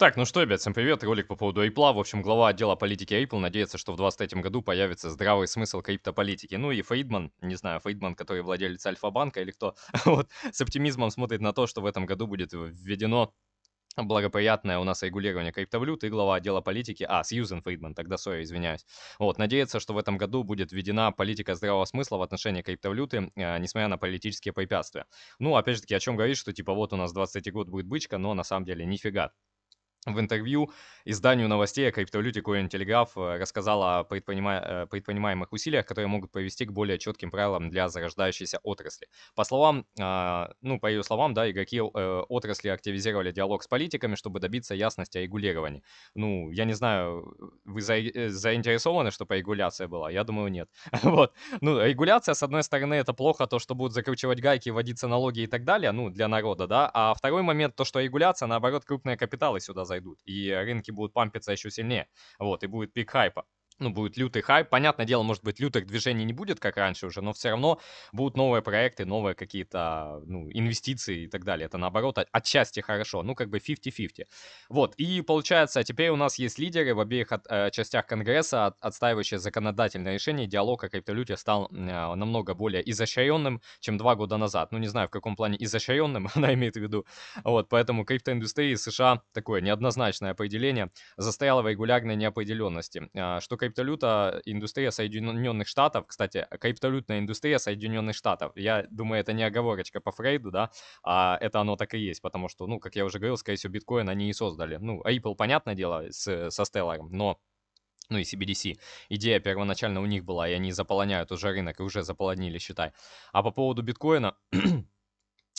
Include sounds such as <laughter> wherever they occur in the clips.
Так, ну что, ребят, всем привет, ролик по поводу Apple. В общем, глава отдела политики Apple надеется, что в 2023 году появится здравый смысл криптополитики. Ну и Фейдман, не знаю, Фейдман, который владелец Альфа-банка или кто, <laughs> вот, с оптимизмом смотрит на то, что в этом году будет введено благоприятное у нас регулирование криптовалют и глава отдела политики, а, Сьюзен Фридман, тогда сори, извиняюсь, вот, надеется, что в этом году будет введена политика здравого смысла в отношении криптовалюты, э, несмотря на политические препятствия. Ну, опять же таки, о чем говорит, что типа вот у нас 23 год будет бычка, но на самом деле нифига. В интервью изданию новостей о криптовалюте CoinTelegraph э, рассказал о предпринима... Э, предпринимаемых усилиях, которые могут привести к более четким правилам для зарождающейся отрасли. По словам, а, ну, по ее словам, да, игроки э, отрасли активизировали диалог с политиками, чтобы добиться ясности о регулировании. Ну, я не знаю, вы за... заинтересованы, чтобы регуляция была? Я думаю, нет. <laughs> вот. Ну, регуляция, с одной стороны, это плохо, то, что будут закручивать гайки, вводиться налоги и так далее, ну, для народа, да, а второй момент, то, что регуляция, наоборот, крупные капиталы сюда зайдут, и рынки будут пампиться еще сильнее, вот, и будет пик хайпа ну, будет лютый хайп. Понятное дело, может быть, лютых движений не будет, как раньше уже, но все равно будут новые проекты, новые какие-то ну, инвестиции и так далее. Это, наоборот, от а, отчасти хорошо. Ну, как бы 50-50. Вот, и получается, а теперь у нас есть лидеры в обеих от, э, частях Конгресса, от, отстаивающие законодательное решение. Диалог о криптовалюте стал э, намного более изощренным, чем два года назад. Ну, не знаю, в каком плане изощренным <laughs> она имеет в виду. Вот, поэтому криптоиндустрии США такое неоднозначное определение застояло в регулярной неопределенности. Э, что криптоиндустрия криптовалюта индустрия Соединенных Штатов. Кстати, криптовалютная индустрия Соединенных Штатов. Я думаю, это не оговорочка по Фрейду, да, а это оно так и есть, потому что, ну, как я уже говорил, скорее всего, биткоин они и создали. Ну, Apple, понятное дело, с, со Stellar, но ну и CBDC. Идея первоначально у них была, и они заполоняют уже рынок, и уже заполонили, считай. А по поводу биткоина, <clears throat>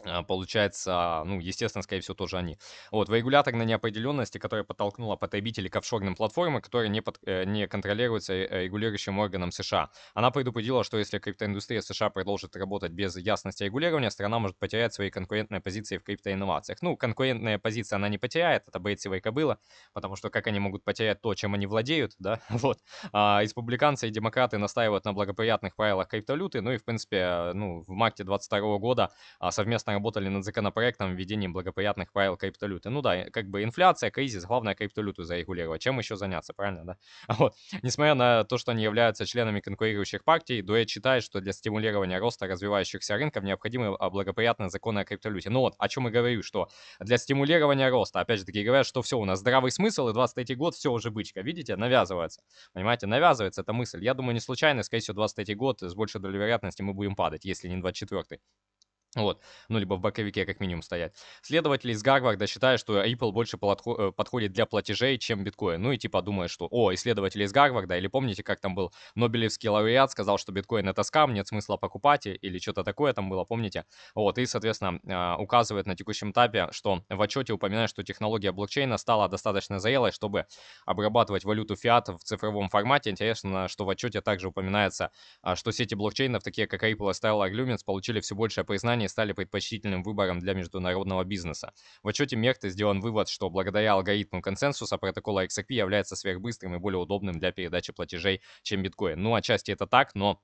Э, получается, а, ну, естественно, скорее всего, тоже они. Вот, в регуляторной неопределенности, которая подтолкнула потребителей к офшорным платформам, которые не, под, э, не контролируются э, регулирующим органом США. Она предупредила, что если криптоиндустрия США продолжит работать без ясности регулирования, страна может потерять свои конкурентные позиции в криптоинновациях. Ну, конкурентная позиция она не потеряет, это бейтсевая кобыла, потому что как они могут потерять то, чем они владеют, да, <laughs> вот. А, республиканцы и демократы настаивают на благоприятных правилах криптовалюты, ну и, в принципе, ну, в марте 22 года а, совместно совместно работали над законопроектом введения благоприятных правил криптовалюты. Ну да, как бы инфляция, кризис, главное криптовалюту зарегулировать. Чем еще заняться, правильно, да? <laughs> А вот, несмотря на то, что они являются членами конкурирующих партий, Дуэт считает, что для стимулирования роста развивающихся рынков необходимы а, благоприятные законы о криптовалюте. Ну вот, о чем и говорю, что для стимулирования роста, опять же таки говорят, что все, у нас здравый смысл, и 23 год, все уже бычка, видите, навязывается. Понимаете, навязывается эта мысль. Я думаю, не случайно, скорее всего, 23 год с большей долей вероятности мы будем падать, если не 24 -й. Вот. Ну, либо в боковике как минимум стоять. Следователи из Гарварда считают, что Ripple больше э, подходит для платежей, чем биткоин. Ну и типа думают, что, о, исследователи из Гарварда, или помните, как там был Нобелевский лауреат, сказал, что биткоин это скам, нет смысла покупать, или что-то такое там было, помните? Вот, и, соответственно, а, указывает на текущем этапе, что в отчете упоминает, что технология блокчейна стала достаточно зрелой, чтобы обрабатывать валюту фиат в цифровом формате. Интересно, что в отчете также упоминается, а, что сети блокчейнов, такие как Ripple и Stellar Lumens, получили все большее признание компании стали предпочтительным выбором для международного бизнеса. В отчете Мерты сделан вывод, что благодаря алгоритму консенсуса протокола XRP является сверхбыстрым и более удобным для передачи платежей, чем биткоин. Ну, отчасти это так, но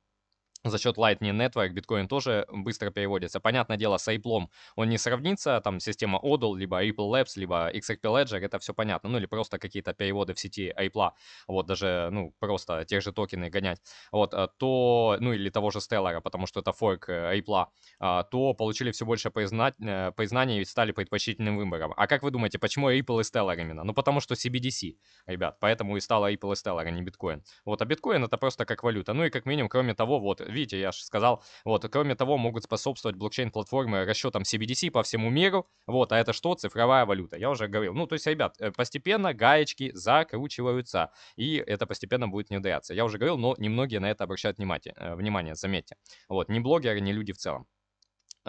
за счет Lightning Network биткоин тоже быстро переводится. Понятное дело, с Ripple он не сравнится, там система ODL, либо Ripple Labs, либо XRP Ledger, это все понятно. Ну или просто какие-то переводы в сети Ripple, вот даже, ну, просто те же токены гонять, вот, а, то, ну или того же Stellar, потому что это форк Ripple, э, а, то получили все больше призна... Э, признаний и стали предпочтительным выбором. А как вы думаете, почему Ripple и Stellar именно? Ну потому что CBDC, ребят, поэтому и стало Ripple и Stellar, а не биткоин. Вот, а биткоин это просто как валюта. Ну и как минимум, кроме того, вот, Видите, я же сказал. Вот, кроме того, могут способствовать блокчейн-платформы расчетам CBDC по всему миру. Вот, а это что? Цифровая валюта, я уже говорил. Ну, то есть, ребят, э, постепенно гаечки закручиваются, и это постепенно будет внедряться. Я уже говорил, но немногие на это обращают внимание, э, внимание заметьте. Вот, не блогеры, не люди в целом.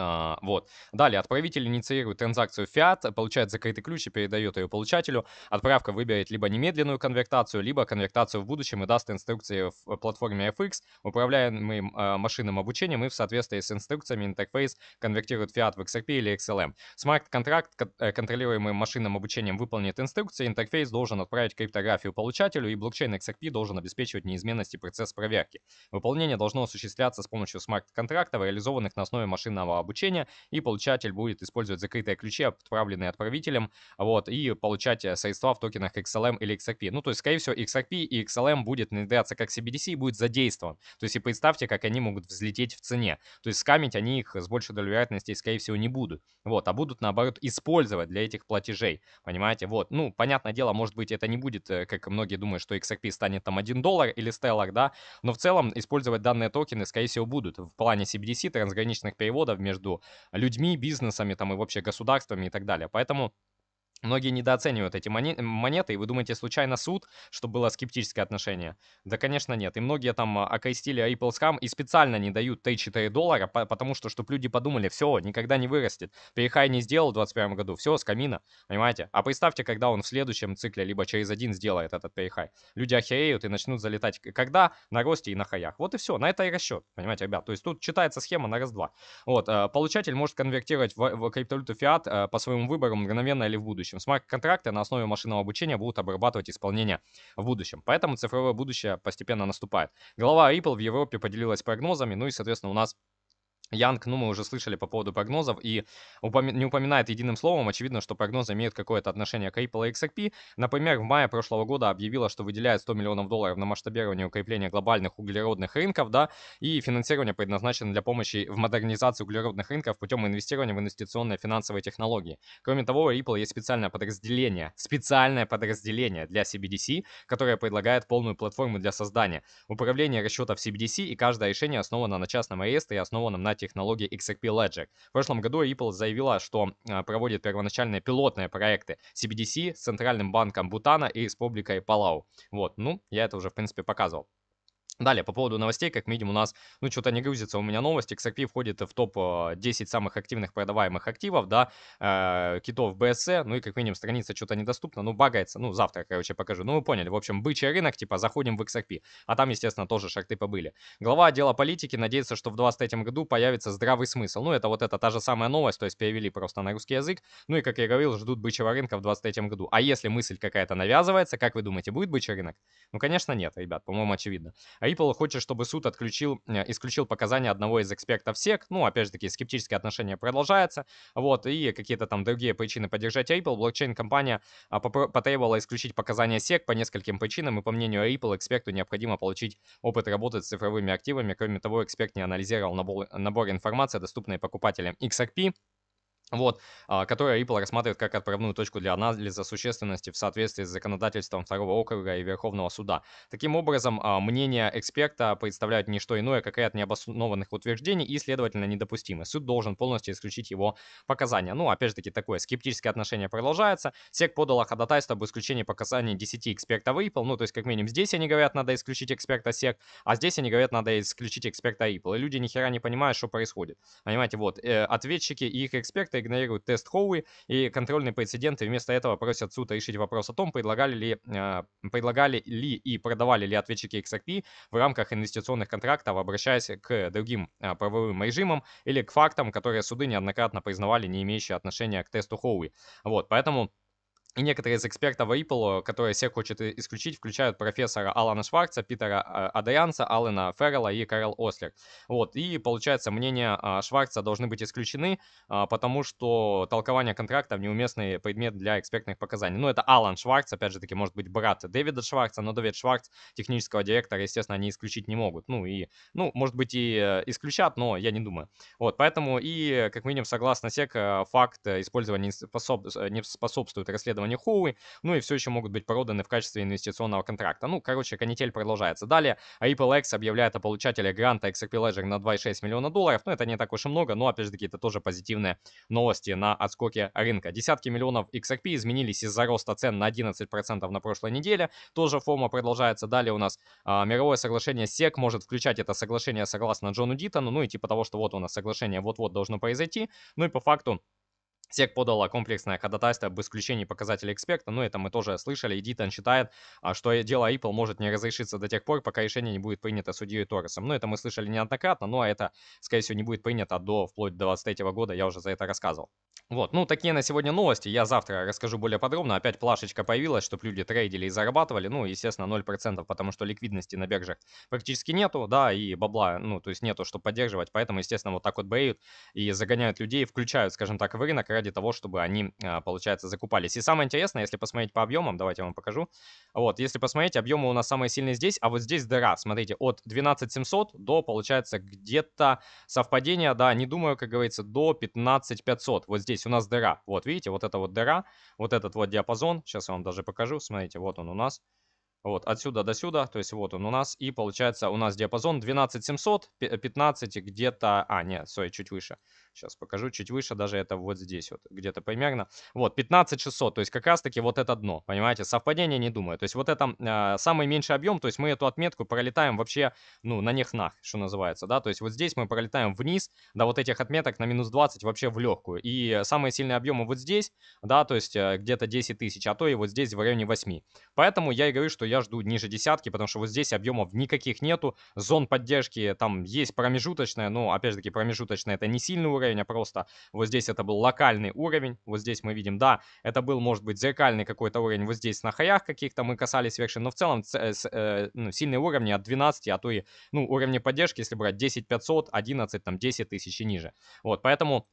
А, вот. Далее отправитель инициирует транзакцию фиат, получает закрытый ключ и передает ее получателю. Отправка выберет либо немедленную конвертацию, либо конвертацию в будущем и даст инструкции в э, платформе FX, управляемым э, машинным обучением и в соответствии с инструкциями интерфейс конвертирует фиат в XRP или XLM. Смарт-контракт, э, контролируемый машинным обучением, выполнит инструкции, интерфейс должен отправить криптографию получателю и блокчейн XRP должен обеспечивать неизменность и процесс проверки. Выполнение должно осуществляться с помощью смарт-контрактов, реализованных на основе машинного обучения обучения, и получатель будет использовать закрытые ключи, отправленные отправителем, вот, и получать э, средства в токенах XLM или XRP. Ну, то есть, скорее всего, XRP и XLM будет внедряться как CBDC и будет задействован. То есть, и представьте, как они могут взлететь в цене. То есть, скамить они их с большей долей вероятности, скорее всего, не будут. Вот, а будут, наоборот, использовать для этих платежей. Понимаете? Вот, ну, понятное дело, может быть, это не будет, э, как многие думают, что XRP станет там 1 доллар или Stellar, да, но в целом использовать данные токены, скорее всего, будут в плане CBDC, трансграничных переводов между между людьми, бизнесами там, и вообще государствами и так далее. Поэтому Многие недооценивают эти э, монеты, и вы думаете, случайно суд, чтобы было скептическое отношение? Да, конечно, нет. И многие там а, окрестили Apple Scam и специально не дают Т4 доллара, потому что, чтобы люди подумали, все, никогда не вырастет. Перехай не сделал в 2021 году, все, с понимаете? А представьте, когда он в следующем цикле, либо через один сделает этот перехай. Люди охереют и начнут залетать, когда? На росте и на хаях. Вот и все, на это и расчет, понимаете, ребят? То есть тут читается схема на раз-два. Вот, э, получатель может конвертировать в, в криптовалюту фиат э, по своему выбору мгновенно или в будущем будущем. Смарт-контракты на основе машинного обучения будут обрабатывать исполнение в будущем. Поэтому цифровое будущее постепенно наступает. Глава Ripple в Европе поделилась прогнозами, ну и, соответственно, у нас Янг, ну, мы уже слышали по поводу прогнозов, и упоми- не упоминает единым словом, очевидно, что прогнозы имеют какое-то отношение к Ripple и XRP. Например, в мае прошлого года объявила, что выделяет 100 миллионов долларов на масштабирование и укрепление глобальных углеродных рынков, да, и финансирование предназначено для помощи в модернизации углеродных рынков путем инвестирования в инвестиционные финансовые технологии. Кроме того, у Ripple есть специальное подразделение, специальное подразделение для CBDC, которое предлагает полную платформу для создания, управления расчетов CBDC, и каждое решение основано на частном реестре и основано на технологии XRP Ledger. В прошлом году Ripple заявила, что а, проводит первоначальные пилотные проекты CBDC с Центральным банком Бутана и Республикой Палау. Вот, ну, я это уже, в принципе, показывал. Далее, по поводу новостей, как видим, у нас, ну, что-то не грузится у меня новости. XRP входит в топ-10 э, самых активных продаваемых активов, да, э, китов BSC, ну и, как минимум, страница что-то недоступна, ну, багается, ну, завтра, короче, покажу. Ну, вы поняли, в общем, бычий рынок, типа, заходим в XRP, а там, естественно, тоже шарты побыли. Глава отдела политики надеется, что в 2023 году появится здравый смысл. Ну, это вот это та же самая новость, то есть перевели просто на русский язык. Ну и, как я говорил, ждут бычьего рынка в 2023 году. А если мысль какая-то навязывается, как вы думаете, будет бычий рынок? Ну, конечно, нет, ребят, по-моему, очевидно. А Ripple хочет, чтобы суд отключил, э, исключил показания одного из экспертов SEC. Ну, опять же таки, скептические отношения продолжаются. Вот, и какие-то там другие причины поддержать Ripple. Блокчейн-компания а, потребовала исключить показания SEC по нескольким причинам, и по мнению Ripple, эксперту необходимо получить опыт работы с цифровыми активами. Кроме того, эксперт не анализировал набор, набор информации, доступной покупателям XRP, вот, а, которую Ripple рассматривает как отправную точку для анализа существенности в соответствии с законодательством второго округа и Верховного суда. Таким образом, а, мнение эксперта представляет не что иное, как ряд необоснованных утверждений и, следовательно, недопустимы. Суд должен полностью исключить его показания. Ну, опять же таки, такое скептическое отношение продолжается. СЕК подала ходатайство об исключении показаний 10 экспертов Ripple, ну, то есть, как минимум, здесь они говорят, надо исключить эксперта СЕК, а здесь они говорят, надо исключить эксперта Ripple. И люди нихера не понимают, что происходит. Понимаете, вот, э, ответчики и их эксперты просто игнорируют тест Хоуи и контрольные прецеденты вместо этого просят суд решить вопрос о том, предлагали ли, э, предлагали ли и продавали ли ответчики XRP в рамках инвестиционных контрактов, обращаясь к другим э, правовым режимам или к фактам, которые суды неоднократно признавали не имеющие отношения к тесту Хоуи. Вот, поэтому... И некоторые из экспертов Apple, которые всех хочет исключить, включают профессора Алана Шварца, Питера а, Адаянса, Алена Феррелла и Карл Ослер. Вот, и получается, мнения а, Шварца должны быть исключены, а, потому что толкование контрактов неуместный предмет для экспертных показаний. Ну, это Алан Шварц, опять же таки, может быть, брат Дэвида Шварца, но Дэвид Шварц, технического директора, естественно, они исключить не могут. Ну, и, ну, может быть, и э, исключат, но я не думаю. Вот, поэтому и, как минимум, согласно СЕК, э, факт использования не, способ... Э, не способствует расследованию исследованию Huawei, ну и все еще могут быть проданы в качестве инвестиционного контракта. Ну, короче, канитель продолжается. Далее, Apple X объявляет о получателе гранта XRP Ledger на 2,6 миллиона долларов. Ну, это не так уж и много, но, опять же таки, это тоже позитивные новости на отскоке рынка. Десятки миллионов XRP изменились из-за роста цен на 11% на прошлой неделе. Тоже форма продолжается. Далее у нас а, мировое соглашение SEC может включать это соглашение согласно Джону Дитону, ну и типа того, что вот у нас соглашение вот-вот должно произойти. Ну и по факту SEC подала комплексное ходатайство об исключении показателей эксперта, ну это мы тоже слышали, и Дитон считает, а, что дело Apple может не разрешиться до тех пор, пока решение не будет принято судьей Торресом. Ну это мы слышали неоднократно, но это, скорее всего, не будет принято до вплоть до 23 года, я уже за это рассказывал. Вот, ну такие на сегодня новости, я завтра расскажу более подробно, опять плашечка появилась, чтобы люди трейдили и зарабатывали, ну естественно 0%, потому что ликвидности на биржах практически нету, да, и бабла, ну то есть нету, что поддерживать, поэтому естественно вот так вот бреют и загоняют людей, включают, скажем так, в рынок, ради того, чтобы они, а, получается, закупались. И самое интересное, если посмотреть по объемам, давайте я вам покажу. Вот, если посмотреть, объемы у нас самые сильные здесь, а вот здесь дыра, смотрите, от 12700 до, получается, где-то совпадение, да, не думаю, как говорится, до 15500. Вот здесь у нас дыра, вот видите, вот это вот дыра, вот этот вот диапазон, сейчас я вам даже покажу, смотрите, вот он у нас. Вот, отсюда до сюда, то есть вот он у нас, и получается у нас диапазон 12700, 15 где-то, а, нет, стой, чуть выше, Сейчас покажу чуть выше, даже это вот здесь вот где-то примерно. Вот, 15600, то есть как раз-таки вот это дно, понимаете? Совпадение не думаю. То есть вот это э, самый меньший объем, то есть мы эту отметку пролетаем вообще, ну, на них нах, что называется, да? То есть вот здесь мы пролетаем вниз до вот этих отметок на минус 20 вообще в легкую. И самые сильные объемы вот здесь, да, то есть э, где-то 10 тысяч, а то и вот здесь в районе 8. Поэтому я и говорю, что я жду ниже десятки, потому что вот здесь объемов никаких нету, зон поддержки там есть промежуточная, но, опять же таки, промежуточная это не сильный уровень, а просто вот здесь это был локальный уровень. Вот здесь мы видим, да, это был, может быть, зеркальный какой-то уровень вот здесь на хаях каких-то мы касались вершин, но в целом э, э, ну, сильные уровни от 12, а то и, ну, уровни поддержки, если брать 10 500, 11, там, 10 тысяч и ниже. Вот, поэтому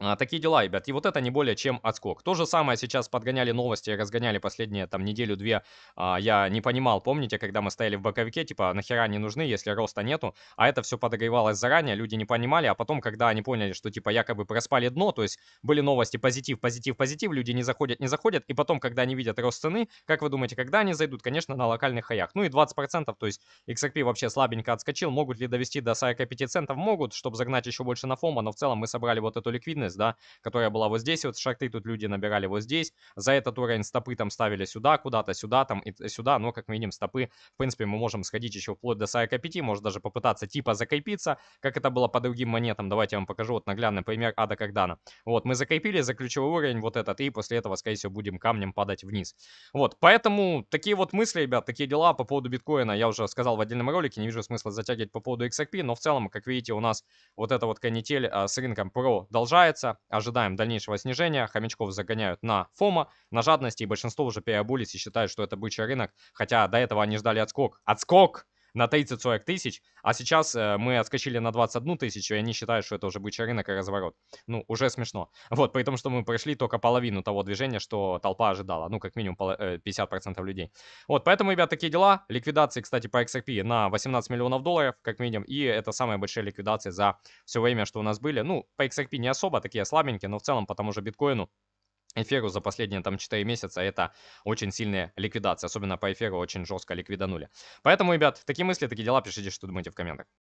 а, такие дела, ребят. И вот это не более чем отскок. То же самое сейчас подгоняли новости, разгоняли последние там неделю-две. А, я не понимал, помните, когда мы стояли в боковике, типа, «А нахера они нужны, если роста нету. А это все подогревалось заранее, люди не понимали. А потом, когда они поняли, что типа якобы проспали дно, то есть были новости позитив, позитив, позитив, люди не заходят, не заходят. И потом, когда они видят рост цены, как вы думаете, когда они зайдут? Конечно, на локальных хаях. Ну и 20%, то есть XRP вообще слабенько отскочил. Могут ли довести до 45 центов? Могут, чтобы загнать еще больше на фома, но в целом мы собрали вот эту ликвидность Мартинес, да, которая была вот здесь, вот шарты тут люди набирали вот здесь. За этот уровень стопы там ставили сюда, куда-то сюда, там и сюда, но, как мы видим, стопы, в принципе, мы можем сходить еще вплоть до 45, может даже попытаться типа закрепиться, как это было по другим монетам. Давайте я вам покажу вот наглядный пример Ада Кагдана. Вот, мы закрепили за ключевой уровень вот этот, и после этого, скорее всего, будем камнем падать вниз. Вот, поэтому такие вот мысли, ребят, такие дела по поводу биткоина. Я уже сказал в отдельном ролике, не вижу смысла затягивать по поводу XRP, но в целом, как видите, у нас вот эта вот канитель а, с рынком продолжается снижается, ожидаем дальнейшего снижения, хомячков загоняют на ФОМа, на жадности, и большинство уже переобулись и считают, что это бычий рынок, хотя до этого они ждали отскок. Отскок! на 30-40 тысяч, а сейчас э, мы отскочили на 21 тысячу, и они считают, что это уже бычий рынок и разворот. Ну, уже смешно. <laughs> Вот, при том, что мы прошли только половину того движения, что толпа ожидала, ну, как минимум 50% э, людей. Вот, поэтому, ребят, такие дела. Ликвидации, кстати, по XRP на 18 миллионов долларов, как минимум, и это самая большая ликвидация за все время, что у нас были. Ну, по XRP не особо, такие слабенькие, но в целом по тому же биткоину эфиру за последние там 4 месяца это очень сильная ликвидация. Особенно по эфиру очень жестко ликвиданули. Поэтому, ребят, такие мысли, такие дела. Пишите, что думаете в комментах.